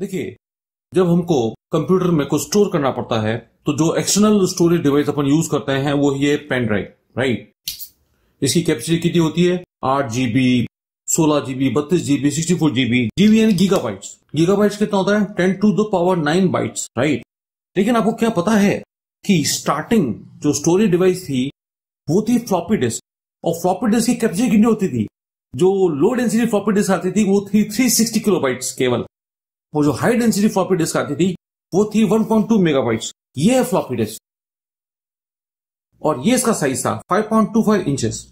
देखिए जब हमको कंप्यूटर में कुछ स्टोर करना पड़ता है तो जो एक्सटर्नल स्टोरेज डिवाइस अपन यूज करते हैं वो ये पेन ड्राइव राइट इसकी कैपेसिटी कितनी होती है आठ जीबी सोलह जीबी बत्तीस जीबी सिक्सटी फोर जीबी जीबी यानी गीगा बाइट्स गीगा कितना होता है ten to the power nine byte right लेकिन आपको क्या पता है कि स्टार्टिंग जो स्टोरेज डिवाइस थी वो थी फ्लॉपी डिस्क और फ्लॉपी डिस्क की कैपेसिटी कितनी होती थी जो लो डेंसिटी फ्लॉपी डिस्क आती थी वो थी 360 किलोबाइट्स केवल वो जो हाई डेंसिटी फ्लॉपी डिस्क आती थी वो थी 1.2 मेगाबाइट्स ये है फ्लॉपी डिस्क और ये इसका साइज था 5.25 इंचेस